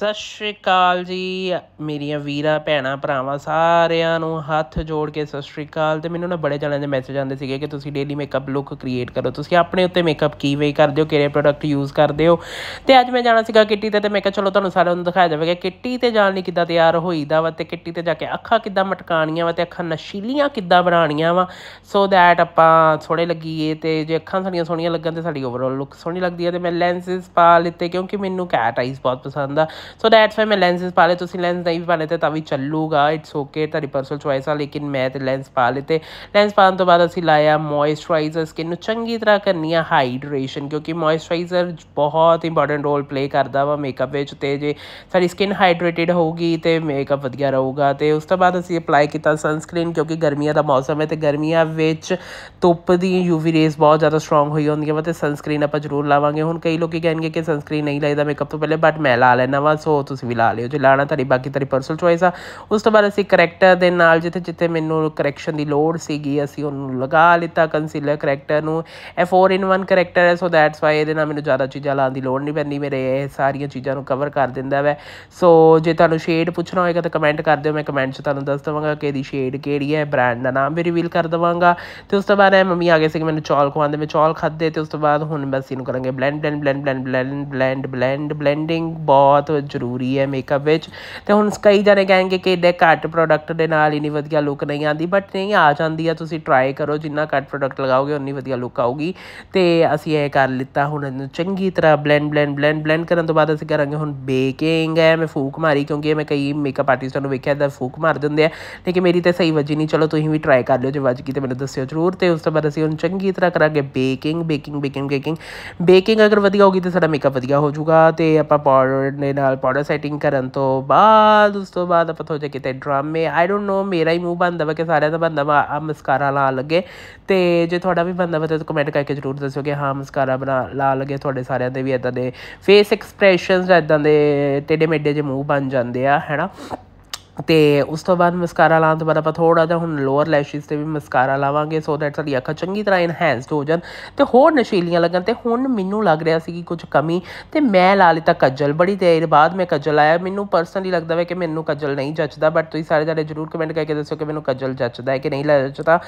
ਸਤਿ ਸ਼੍ਰੀ ਅਕਾਲ ਜੀ ਮੇਰੀਆਂ ਵੀਰਾ ਭੈਣਾ ਭਰਾਵਾਂ ਸਾਰਿਆਂ ਨੂੰ ਹੱਥ ਜੋੜ ਕੇ ਸਤਿ ਸ਼੍ਰੀ ਅਕਾਲ ਤੇ ਮੈਨੂੰ ਨਾ ਬੜੇ ਜਣਿਆਂ ਦੇ ਮੈਸੇਜ ਆਉਂਦੇ ਸੀਗੇ ਕਿ ਤੁਸੀਂ ਡੇਲੀ ਮੇਕਅਪ ਲੁੱਕ ਕ੍ਰੀਏਟ ਕਰੋ ਤੁਸੀਂ ਆਪਣੇ ਉੱਤੇ ਮੇਕਅਪ ਕੀ ਵੇ ਕਰਦੇ ਹੋ ਕਿਹੜੇ ਪ੍ਰੋਡਕਟ ਯੂਜ਼ ਕਰਦੇ ਹੋ ਤੇ ਅੱਜ ਮੈਂ ਜਾਣਾ ਸੀਗਾ ਕਿੱਟੀ ਤੇ ਤੇ ਮੈਂ ਕਿਹਾ ਚਲੋ ਤੁਹਾਨੂੰ ਸਾਰਿਆਂ ਨੂੰ ਦਿਖਾਇਆ ਜਾਵੇਗਾ ਕਿੱਟੀ ਤੇ ਜਾਣ ਲਈ ਕਿੱਦਾਂ ਤਿਆਰ ਹੋਈਦਾ ਵਾ ਤੇ ਕਿੱਟੀ ਤੇ ਜਾ ਕੇ ਅੱਖਾਂ ਕਿੱਦਾਂ ਮਟਕਾਣੀਆਂ ਵਾ ਤੇ ਅੱਖਾਂ ਨਸ਼ੀਲੀਆਂ ਕਿੱਦਾਂ ਬਣਾਉਣੀਆਂ ਵਾ ਸੋ ਥੈਟ ਆਪਾਂ ਥੋੜੇ ਲੱਗੀਏ ਤੇ ਜੇ ਅੱਖਾਂ ਸਾਡੀਆਂ ਸੋਹਣੀਆਂ ਲੱਗਣ ਤੇ ਸਾਡੀ ਓਵਰਆਲ ਲੁੱਕ ਸੋਹਣੀ ਲੱਗਦੀ ਹੈ ਤੇ ਮੈਂ ਲੈਂਸਸ ਪਾ ਲਿੱਤੇ ਕਿਉਂਕਿ ਮੈਨੂੰ ਕੈਟ ਆਈਜ਼ ਬਹੁਤ ਪਸੰਦ ਆ सो दैट्स वाई मैं लैसिस पा तो लैस नहीं भी पा तो भी चलूगा इट्स ओके तरी परसनल चॉइस आ लेकिन मैं तो लैस पा लेते लैस पाने तो बाद असी लाया मॉइस्चराइजर स्किन चंकी तरह करनी है हाइड्रेशन क्योंकि मॉइस्चराइजर बहुत इंपॉर्टेंट रोल प्ले करता वा मेकअप में जे सारी स्किन हाइड्रेटिड होगी तो मेकअप वजी रहेगा तो उस बाद असी अपलाई किया सनस्क्रीन क्योंकि गर्मिया का मौसम है तो गर्मियों धुप वी रेज बहुत ज़्यादा स्ट्रोंग हुई होंगी वा तो सनस्क्रीन आप जरूर लावे हूँ कई लोग कहेंगे कि सनस्क्रीन नहीं लगता मेकअप तो पहले बट मैं ला लैंना वा ਸੋ ਤੁਸੀਂ ਵੀ ਲਾ ਲਿਓ ਜੇ ਲਾਣਾ ਤੁਹਾਡੀ ਬਾਕੀ ਤੁਹਾਡੀ ਪਰਸਨਲ ਚੋਇਸ ਆ ਉਸ ਤੋਂ ਬਾਅਦ ਅਸੀਂ ਕਰੈਕਟਰ ਦੇ ਨਾਲ ਜਿੱਥੇ ਜਿੱਥੇ ਮੈਨੂੰ ਕਰੈਕਸ਼ਨ ਦੀ ਲੋੜ ਸੀਗੀ ਅਸੀਂ ਉਹਨੂੰ ਲਗਾ ਲਿੱਤਾ ਕੰਸੀਲਰ ਕਰੈਕਟਰ ਨੂੰ ਇਹ 4 ਇਨ 1 ਕਰੈਕਟਰ ਹੈ ਸੋ ਦੈਟਸ ਵਾਈ ਇਹਦੇ ਨਾਲ ਮੈਨੂੰ ਜ਼ਿਆਦਾ ਚੀਜ਼ਾਂ ਲਾਣ ਦੀ ਲੋੜ ਨਹੀਂ ਪੈਂਦੀ ਮੇਰੇ ਇਹ ਸਾਰੀਆਂ ਚੀਜ਼ਾਂ ਨੂੰ ਕਵਰ ਕਰ ਦਿੰਦਾ ਵੈ ਸੋ ਜੇ ਤੁਹਾਨੂੰ ਸ਼ੇਡ ਪੁੱਛਣਾ ਹੋਏਗਾ ਤਾਂ ਕਮੈਂਟ ਕਰ ਦਿਓ ਮੈਂ ਕਮੈਂਟ 'ਚ ਤੁਹਾਨੂੰ ਦੱਸ ਦਵਾਂਗਾ ਕਿ ਇਹਦੀ ਸ਼ੇਡ ਕਿਹੜੀ ਹੈ ਬ੍ਰਾਂਡ ਦਾ ਨਾਮ ਵੀ ਰਿਵੀਲ ਕਰ ਦਵਾਂਗਾ ਤੇ ਉਸ ਤੋਂ ਬਾਅਦ ਐ ਮੰਮੀ ਆ ਗਏ ਸੀ ਮੈਨੂੰ ਚੌਲ ਖਵਾਉਂਦੇ ਮੈਂ ਚੌਲ ਖਾਦੇ ਤੇ ਉਸ ਤੋਂ ਬਾਅਦ ਹੁਣ ਬਸ ਇਹਨੂੰ ਕਰਾਂਗੇ blend and blend blend blend blend blend blending ਬਹੁਤ ਜ਼ਰੂਰੀ ਹੈ ਮੇਕਅਪ ਵਿੱਚ ਤੇ ਹੁਣ ਕਈ ਜਣੇ ਕਹਿਣਗੇ ਕਿ ਇਹਦੇ ਘੱਟ ਪ੍ਰੋਡਕਟ ਦੇ ਨਾਲ ਇਨੀ ਵਧੀਆ ਲੁੱਕ ਨਹੀਂ ਆਂਦੀ ਬਟ ਨਹੀਂ ਆ ਜਾਂਦੀ ਆ ਤੁਸੀਂ ਟਰਾਈ ਕਰੋ ਜਿੰਨਾ ਘੱਟ ਪ੍ਰੋਡਕਟ ਲਗਾਓਗੇ ਉਨੀ ਵਧੀਆ ਲੁੱਕ ਆਊਗੀ ਤੇ ਅਸੀਂ ਇਹ ਕਰ ਲਿੱਤਾ ਹੁਣ ਇਹਨੂੰ ਚੰਗੀ ਤਰ੍ਹਾਂ ਬਲੈਂਡ ਬਲੈਂਡ ਬਲੈਂਡ ਬਲੈਂਡ ਕਰਨ ਤੋਂ ਬਾਅਦ ਅਸੀਂ ਕਰਾਂਗੇ ਹੁਣ ਬੇਕਿੰਗ ਹੈ ਮੈਂ ਫੂਕ ਮਾਰੀ ਕਿਉਂਕਿ ਮੈਂ ਕਈ ਮੇਕਅਪ ਆਰਟਿਸਟਾਂ ਨੂੰ ਵੇਖਿਆ ਦਾ ਫੂਕ ਮਾਰ ਦਿੰਦੇ ਆ ਲੇਕਿਨ ਮੇਰੀ ਤੇ ਸਹੀ ਵਜੀ ਨਹੀਂ ਚਲੋ ਤੁਸੀਂ ਵੀ ਟਰਾਈ ਕਰ ਲਿਓ ਜੇ ਵਜ ਗਈ ਤੇ ਮੈਨੂੰ ਦੱਸਿਓ ਜ਼ਰੂਰ ਤੇ ਉਸ ਤੋਂ ਬਾਅਦ ਅਸੀਂ ਹੁਣ ਚੰਗੀ ਤਰ੍ਹਾਂ ਕਰਾਂਗੇ ਬੇਕਿੰਗ ਬੇਕਿੰਗ ਬੇਕਿੰਗ ਬੇਕਿੰਗ ਅਗਰ ਵਧੀਆ ਹੋਗੀ ਤੇ ਸਾਡਾ ਮੇਕਅਪ ਵਧੀਆ ਹੋ ਜਾਊਗਾ ਤੇ ਆਪਾਂ ਪਾਊਡਰ ਦੇ ਨਾਲ ਨਾਲ ਪਾਊਡਰ ਸੈਟਿੰਗ ਕਰਨ ਤੋਂ ਬਾਅਦ ਉਸ ਤੋਂ ਬਾਅਦ ਆਪਾਂ ਥੋੜਾ ਜਿਹਾ ਕਿਤੇ ਡਰਾਮੇ ਆਈ ਡੋਨਟ ਨੋ ਮੇਰਾ ਹੀ ਮੂੰਹ ਬੰਦਾ ਵਾ ਕਿ ਸਾਰਿਆਂ ਦਾ ਬੰਦਾ ਵਾ ਆ ਮਸਕਾਰਾ ਲਾ ਲੱਗੇ ਤੇ ਜੇ ਤੁਹਾਡਾ ਵੀ ਬੰਦਾ ਵਾ ਤਾਂ ਕਮੈਂਟ ਕਰਕੇ ਜ਼ਰੂਰ ਦੱਸਿਓ ਕਿ ਹਾਂ ਮਸਕਾਰਾ ਬਣਾ ਲਾ ਲੱਗੇ ਤੁਹਾਡੇ ਸਾਰਿਆਂ ਦੇ ਵੀ ਇਦਾਂ ਦੇ ਫੇਸ ਐਕਸਪ੍ਰੈਸ਼ਨਸ ਇਦਾਂ ਦੇ ਟੇਡੇ ਮੇਡੇ ਜੇ ਮੂੰਹ ਬਣ ਜਾਂਦੇ ਆ ਹੈਨਾ ਤੇ ਉਸ ਤੋਂ ਬਾਅਦ ਮਸਕਾਰਾ ਲਾਉਣ ਤੋਂ ਬਾਅਦ ਆਪਾਂ ਥੋੜਾ ਜਿਹਾ ਹੁਣ ਲੋਅਰ ਲੈਸ਼ਿਸ ਤੇ ਵੀ ਮਸਕਾਰਾ ਲਾਵਾਂਗੇ ਸੋ ਦੈਟ ਸਾਡੀ ਅੱਖਾਂ ਚੰਗੀ ਤਰ੍ਹਾਂ ਇਨਹੈਂਸਡ ਹੋ ਜਾਣ ਤੇ ਹੋਰ ਨਸ਼ੀਲੀਆਂ ਲੱਗਣ ਤੇ ਹੁਣ ਮੈਨੂੰ ਲੱਗ ਰਿਹਾ ਸੀ ਕਿ ਕੁਝ ਕਮੀ ਤੇ ਮੈਂ ਲਾ ਲਿੱਤਾ ਕੱਜਲ ਬੜੀ ਦੇਰ ਬਾਅਦ ਮੈਂ ਕੱਜਲ ਆਇਆ ਮੈਨੂੰ ਪਰਸਨਲੀ ਲੱਗਦਾ ਵੈ ਕਿ ਮੈਨੂੰ ਕੱਜਲ ਨਹੀਂ ਜੱਚਦਾ ਬਟ ਤੁਸੀਂ ਸਾਰੇ ਜਣੇ ਜ਼ਰੂਰ ਕਮੈਂਟ ਕਰਕੇ ਦੱਸੋ ਕਿ ਮੈਨੂੰ ਕੱਜਲ ਜੱਚਦਾ ਹੈ ਕਿ ਨਹੀਂ ਜੱਚਦਾ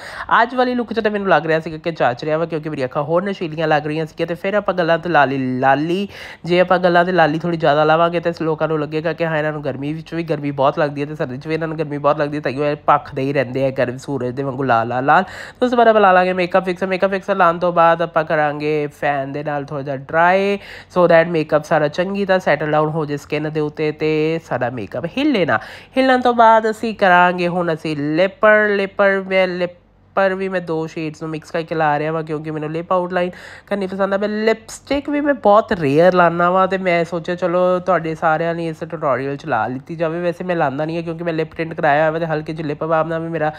ਅੱਜ ਵਾਲੀ ਲੁੱਕ 'ਚ ਤਾਂ ਮੈਨੂੰ ਲੱਗ ਰਿਹਾ ਸੀ ਕਿ ਜੱਚ ਰਿਹਾ ਵਾ ਕਿਉਂਕਿ ਮੇਰੀ ਅੱਖਾਂ ਹੋਰ ਨਸ਼ੀਲੀਆਂ ਲੱਗ ਰਹੀਆਂ ਸੀ ਤੇ ਫਿਰ ਆਪਾਂ ਗੱਲਾਂ ਤੇ ਲਾਲੀ ਲਾਲੀ ਜੇ ਆਪਾਂ ਗੱਲਾਂ ਤੇ ਲਾਲੀ ਥੋੜੀ ਜ਼ਿਆਦਾ ਲਾਵਾਂਗੇ ਤੇ ਲੋਕਾਂ ਨੂੰ ਲੱਗੇਗਾ ਕਿ ਹਾਂ ਇਹਨਾਂ ਨੂੰ ਗਰਮੀ ਵਿੱਚ ਵੀ ਗਰਮੀ ਬਹੁਤ ਲੱਗਦੀ ਹੈ ਤੇ ਸਰਦੀ 'ਚ ਵੀ ਇਹਨਾਂ ਨੂੰ ਗਰਮੀ ਬਹੁਤ ਲੱਗਦੀ ਤਾਂ ਇਹ ਪੱਖਦੇ ਹੀ ਰਹਿੰਦੇ ਆ ਗਰਮ ਸੂਰਜ ਦੇ ਵਾਂਗੂ ਲਾਲ ਲਾਲ ਲਾਲ ਉਸ ਤੋਂ ਬਾਅਦ ਆਪਾਂ ਲਾ ਲਾਂਗੇ ਮੇਕਅਪ ਫਿਕਸ ਮੇਕਅਪ ਫਿਕਸ ਲਾਣ ਤੋਂ ਬਾਅਦ ਆਪਾਂ ਕਰਾਂਗੇ ਫੈਨ ਦੇ ਨਾਲ ਥੋੜਾ ਜਿਹਾ ਡਰਾਈ ਸੋ ਥੈਟ ਮੇਕਅਪ ਸਾਰਾ ਚੰਗੀ ਤਰ੍ਹਾਂ ਸੈਟਲ ਡਾਊਨ ਹੋ ਜੇ ਸਕਿਨ ਦੇ ਉੱਤੇ ਤੇ ਸਾਡਾ ਮੇਕਅਪ ਹਿੱਲੇ ਨਾ ਹਿੱਲਣ ਤੋਂ ਬਾਅਦ ਅਸੀਂ ਕਰਾਂਗੇ ਹੁਣ ਅਸੀਂ ਲਿਪਰ ਲਿਪਰ ਵੇ ਲਿਪ ਪਰ ਵੀ ਮੈਂ ਦੋ ਸ਼ੇਡਸ ਨੂੰ ਮਿਕਸ ਕਰਕੇ ਲਾ ਰਿਹਾ ਵਾ ਕਿਉਂਕਿ ਮੈਨੂੰ ਲਿਪ ਆਊਟਲਾਈਨ ਕਰਨੀ ਪਸੰਦ ਆ ਮੈਂ ਲਿਪਸਟਿਕ ਵੀ ਮੈਂ ਬਹੁਤ ਰੇਅਰ ਲਾਣਾ ਵਾ ਤੇ ਮੈਂ ਸੋਚਿਆ ਚਲੋ ਤੁਹਾਡੇ ਸਾਰਿਆਂ ਲਈ ਇਸ ਟਿਊਟੋਰੀਅਲ ਚ ਲਾ ਲਿੱਤੀ ਜਾਵੇ ਵੈਸੇ ਮੈਂ ਲਾਂਦਾ ਨਹੀਂ ਹੈ ਕਿਉਂਕਿ ਮੈਂ ਲਿਪ ਟਿੰਟ ਕਰਾਇਆ ਹੋਇਆ ਤੇ ਹਲਕੇ ਜਿਹੇ ਲਿਪ ਬਾਬ ਨਾਲ ਵੀ ਮੇਰਾ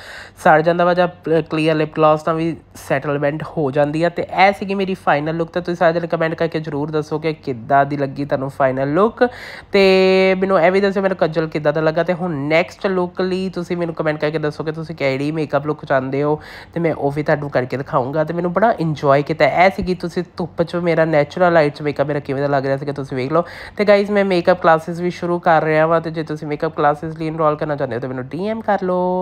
ਸੜ ਜਾਂਦਾ ਵਾ ਜਾਂ ਕਲੀਅਰ ਲਿਪ ਗਲਾਸ ਨਾਲ ਵੀ ਸੈਟਲਮੈਂਟ ਹੋ ਜਾਂਦੀ ਆ ਤੇ ਐ ਸੀਗੀ ਮੇਰੀ ਫਾਈਨਲ ਲੁੱਕ ਤਾਂ ਤੁਸੀਂ ਸਾਰੇ ਜਣੇ ਕਮੈਂਟ ਕਰਕੇ ਜ਼ਰੂਰ ਦੱਸੋ ਕਿ ਕਿੱਦਾਂ ਦੀ ਲੱਗੀ ਤੁਹਾਨੂੰ ਫਾਈਨਲ ਲੁੱਕ ਤੇ ਮੈਨੂੰ ਐ ਵੀ ਦੱਸੋ ਮੈਨੂੰ ਕੱਜਲ ਕਿੱਦਾਂ ਦਾ ਲੱਗਾ ਤੇ ਹੁਣ ਨੈਕਸਟ ਲੁੱਕ ਲਈ ਤੁਸੀਂ ਮੈਨੂੰ ਕਮੈਂਟ ਕਰਕੇ ਦੱਸੋ ਕਿ ਤੁਸੀਂ ਕਿਹੜੀ ਮੇਕਅਪ ਲੁੱਕ ਚਾਹੁੰਦੇ ਹੋ ਤੇ ਮੈਂ ਉਹ ਵੀ ਤੁਹਾਨੂੰ ਕਰਕੇ ਦਿਖਾਉਂਗਾ ਤੇ ਮੈਨੂੰ ਬੜਾ ਇੰਜੋਏ ਕੀਤਾ ਐ ਸੀਗੀ ਕਿ ਤੁਸੀਂ ਧੁੱਪ 'ਚ ਮੇਰਾ ਨੈਚੁਰਲ ਲਾਈਟ 'ਚ ਮੇਕਅਪ ਮੇਰਾ ਕਿਵੇਂ ਦਾ ਲੱਗ ਰਿਹਾ ਸੀ ਕਿ ਤੁਸੀਂ ਵੇਖ ਲਓ ਤੇ ਗਾਇਸ ਮੈਂ ਮੇਕਅਪ ਕਲਾਸਿਸ ਵੀ ਸ਼ੁਰੂ ਕਰ ਰਿਹਾ ਵਾਂ ਤੇ ਜੇ ਤੁਸੀਂ ਮੇਕਅਪ ਕਲਾਸਿਸ ਲਈ ਇਨਰੋਲ ਕਰਨਾ ਚਾਹੁੰਦੇ ਹੋ ਤਾਂ ਮੈਨੂੰ ਡੀਐਮ ਕਰ ਲਓ